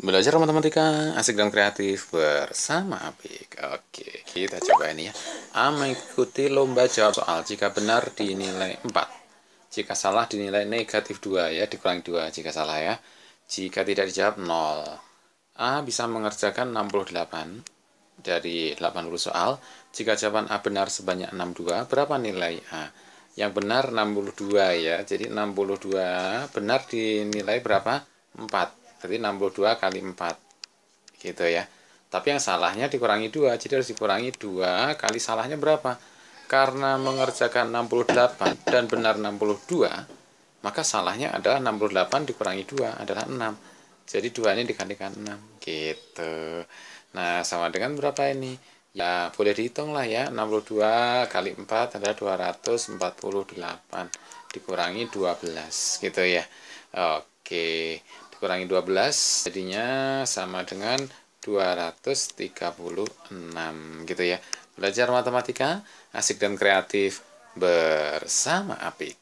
Belajar matematika asik dan kreatif bersama Apik. Oke, kita coba ini ya. A mengikuti lomba jawab soal. Jika benar dinilai 4. Jika salah dinilai negatif 2 ya, dikurangi 2 jika salah ya. Jika tidak dijawab 0. A bisa mengerjakan 68 dari 80 soal. Jika jawaban A benar sebanyak 62, berapa nilai A? Yang benar 62 ya. Jadi 62 benar dinilai berapa? 4 berarti 62 kali 4 gitu ya tapi yang salahnya dikurangi 2 jadi harus dikurangi 2 kali salahnya berapa karena mengerjakan 68 dan benar 62 maka salahnya adalah 68 dikurangi 2 adalah 6 jadi 2 ini dikalikan 6 gitu nah sama dengan berapa ini ya boleh dihitung lah ya 62 kali 4 adalah 248 dikurangi 12 gitu ya oke dikurangi 12 jadinya sama dengan 236 gitu ya. Belajar matematika asik dan kreatif bersama Apik.